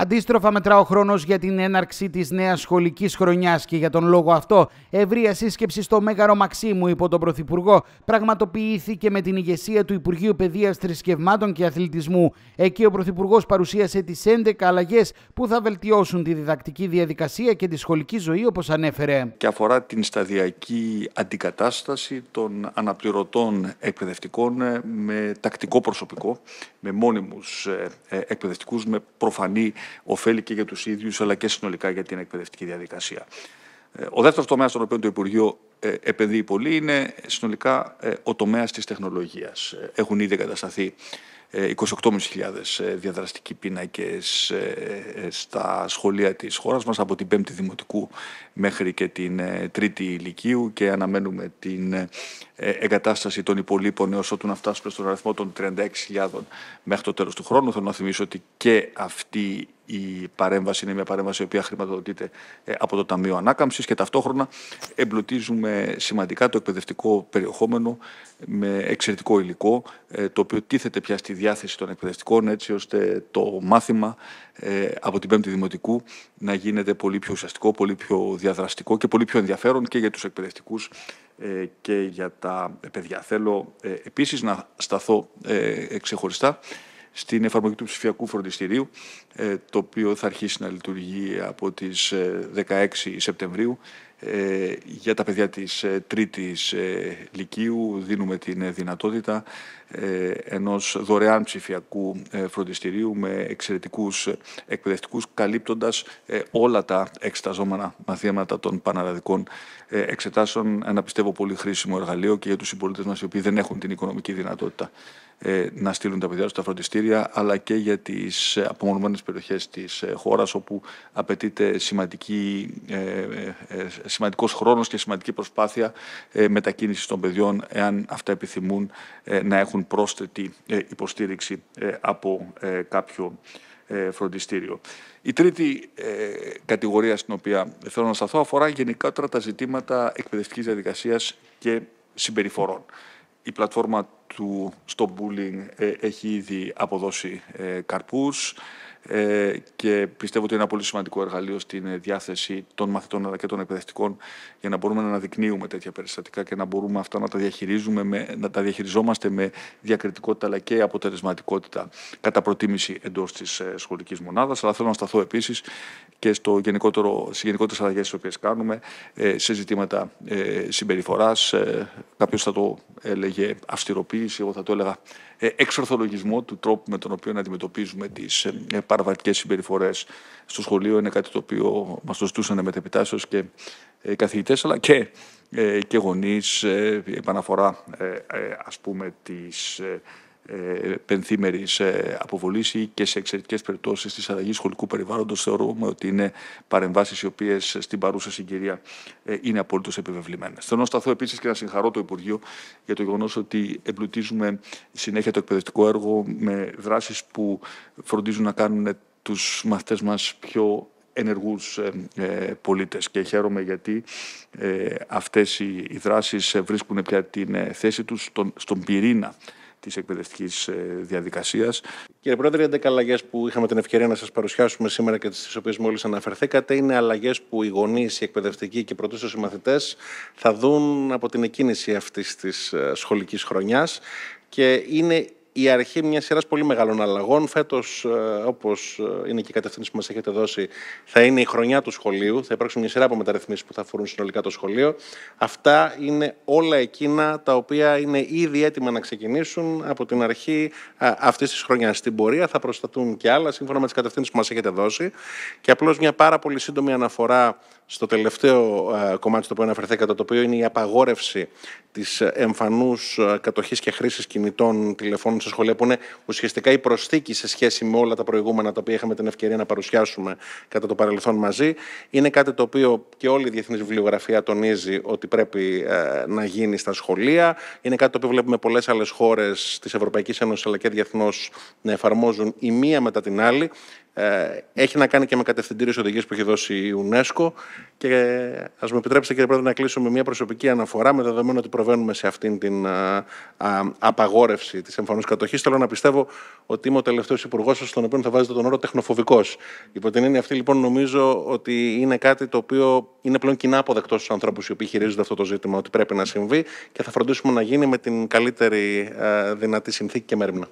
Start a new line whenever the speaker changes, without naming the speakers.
Αντίστροφα, μετρά ο χρόνος για την έναρξη της νέας σχολικής χρονιάς και για τον λόγο αυτό, ευρεία σύσκεψη στο Μέγαρο Μαξίμου υπό τον Πρωθυπουργό πραγματοποιήθηκε με την ηγεσία του Υπουργείου Παιδείας, Θρησκευμάτων και Αθλητισμού. Εκεί ο Πρωθυπουργός παρουσίασε τις 11 αλλαγές που θα βελτιώσουν τη διδακτική διαδικασία και τη σχολική ζωή, όπως ανέφερε. Και αφορά την σταδιακή αντικατάσταση των αναπληρωτών εκπαιδευτικών ε, με τακτικό προσωπικό, με μόνιμους ε, ε, εκπαιδευτικούς, με προφανή ωφέλη και για τους ίδιους, αλλά και συνολικά για την εκπαιδευτική διαδικασία. Ε, ο δεύτερος τομέας, στον οποίο το Υπουργείο ε, επενδύει πολύ, είναι ε, συνολικά ο τομέας της τεχνολογίας. Έχουν ήδη εγκατασταθεί 28.500 διαδραστικοί πίνακες στα σχολεία της χώρας μας από την 5η Δημοτικού μέχρι και την 3η Ηλικίου και αναμένουμε την εγκατάσταση των υπολείπων έως ότου να φτάσουμε στον αριθμό των 36.000 μέχρι το τέλος του χρόνου. Θέλω να θυμίσω ότι και αυτή η παρέμβαση είναι μια παρέμβαση η οποία χρηματοδοτείται ε, από το Ταμείο Ανάκαμψης και ταυτόχρονα εμπλουτίζουμε σημαντικά το εκπαιδευτικό περιεχόμενο με εξαιρετικό υλικό ε, το οποίο τίθεται πια στη διάθεση των εκπαιδευτικών έτσι ώστε το μάθημα ε, από την Πέμπτη Δημοτικού να γίνεται πολύ πιο ουσιαστικό, πολύ πιο διαδραστικό και πολύ πιο ενδιαφέρον και για τους εκπαιδευτικούς και για τα παιδιά. Θέλω επίσης να σταθώ ξεχωριστά στην εφαρμογή του ψηφιακού φροντιστηρίου, ε, το οποίο θα αρχίσει να λειτουργεί από τις 16 ε, Σεπτεμβρίου ε, για τα παιδιά της ε, τρίτης ε, λυκείου δίνουμε την δυνατότητα ενός δωρεάν ψηφιακού φροντιστηρίου με εξαιρετικούς εκπαιδευτικούς καλύπτοντας όλα τα εξεταζόμενα μαθήματα των πανελλαδικών εξετάσεων. Ένα πιστεύω πολύ χρήσιμο εργαλείο και για τους συμπολίτε μας οι οποίοι δεν έχουν την οικονομική δυνατότητα να στείλουν τα παιδιά στα φροντιστήρια αλλά και για τις απομονωμένες περιοχές της χώρας όπου απαιτείται σημαντική Σημαντικός χρόνος και σημαντική προσπάθεια ε, μετακίνησης των παιδιών εάν αυτά επιθυμούν ε, να έχουν πρόσθετη ε, υποστήριξη από κάποιο φροντιστήριο. Η τρίτη κατηγορία στην οποία θέλω να σταθώ αφορά γενικά τώρα τα ζητήματα εκπαιδευτικής διαδικασίας και συμπεριφορών. Η πλατφόρμα του στο bullying έχει ήδη αποδώσει ε, καρπούς ε, και πιστεύω ότι είναι ένα πολύ σημαντικό εργαλείο στην ε, διάθεση των μαθητών αλλά και των εκπαιδευτικών για να μπορούμε να αναδεικνύουμε τέτοια περιστατικά και να μπορούμε αυτά να τα, διαχειρίζουμε να τα διαχειριζόμαστε με διακριτικότητα αλλά και αποτελεσματικότητα κατά προτίμηση εντός της ε, σχολικής μονάδας. Αλλά θέλω να σταθώ επίσης και στο γενικότερο, στις γενικότερες αλλαγές τις οποίες κάνουμε ε, σε ζητήματα συμπεριφορά. Κάποιος θα το έλεγε αυστηροποίηση, εγώ θα το έλεγα εξορθολογισμό του τρόπου με τον οποίο αντιμετωπίζουμε τις βαρβαρικέ συμπεριφορές στο σχολείο είναι κάτι το οποίο μας το ζητούσαν με και οι ε, καθηγητές, αλλά και, ε, και γονείς. Ε, επαναφορά, ας πούμε, τις... Ε, πενθήμερης ε, αποβολής ή και σε εξαιρετικές περιπτώσεις της αλλαγής σχολικού περιβάλλοντος, θεωρούμε ότι είναι παρεμβάσεις οι οποίες στην παρούσα συγκυρία ε, είναι απολύτως επιβεβλημένες. Θέλω να σταθώ επίσης και να συγχαρώ το Υπουργείο για το γεγονός ότι εμπλουτίζουμε συνέχεια το εκπαιδευτικό έργο με δράσεις που φροντίζουν να κάνουν τους μαθητές μας πιο ενεργούς ε, πολίτες και χαίρομαι γιατί ε, αυτές οι, οι δράσεις βρίσκουν πια την ε, θέση τους στον, στον πυρήνα της εκπαιδευτικής ε, διαδικασίας. Κύριε Πρόεδρε, οι 11 αλλαγές που είχαμε την ευκαιρία να
σας παρουσιάσουμε σήμερα και τις οποίες μόλις αναφερθήκατε είναι αλλαγές που οι γονείς, οι εκπαιδευτικοί και πρωτίστως οι μαθητές θα δουν από την εκκίνηση αυτής της ε, σχολικής χρονιάς και είναι η αρχή μιας σειράς πολύ μεγάλων αλλαγών. Φέτος, ε, όπως ε, είναι και η κατευθύνση που μας έχετε δώσει, θα είναι η χρονιά του σχολείου. Θα υπάρξουν μια σειρά από μεταρρυθμίσεις που θα αφορούν συνολικά το σχολείο. Αυτά είναι όλα εκείνα τα οποία είναι ήδη έτοιμα να ξεκινήσουν από την αρχή ε, αυτής της χρονιάς. Στην πορεία θα προστατούν και άλλα σύμφωνα με τις κατευθύνσεις που μας έχετε δώσει. Και απλώς μια πάρα πολύ σύντομη αναφορά στο τελευταίο κομμάτι στο οποίο αναφερθήκατε, το οποίο είναι η απαγόρευση της εμφανούς κατοχής και χρήσης κινητών τηλεφώνων σχολεία, που είναι ουσιαστικά η προσθήκη σε σχέση με όλα τα προηγούμενα τα οποία είχαμε την ευκαιρία να παρουσιάσουμε κατά το παρελθόν μαζί. Είναι κάτι το οποίο και όλη η διεθνής βιβλιογραφία τονίζει ότι πρέπει ε, να γίνει στα σχολεία. Είναι κάτι το οποίο βλέπουμε πολλές άλλες χώρες της Ευρωπαϊκής Ένωσης αλλά και διεθνώς να εφαρμόζουν η μία μετά την άλλη. Ε, έχει να κάνει και με κατευθυντήριες οδηγίες που έχει δώσει η UNESCO. Και ε, ας με επιτρέψετε, κύριε Πρόεδρε, να κλείσω με μια προσωπική αναφορά, με δεδομένο ότι προβαίνουμε σε αυτήν την α, ε, α, απαγόρευση της εμφανούς κατοχής. Θέλω να πιστεύω ότι είμαι ο τελευταίος υπουργός σας, στον οποίο θα βάζετε τον όρο τεχνοφοβικός. Υπό την έννοια αυτή, λοιπόν, νομίζω ότι είναι κάτι το οποίο είναι πλέον κοινά αποδεκτό στους ανθρώπους οι οποίοι χειρίζονται αυτό το ζήτημα, ότι πρέπει να συμβεί και θα φροντίσουμε να γίνει με την καλύτερη δυνατή συνθήκη και μέρημνα.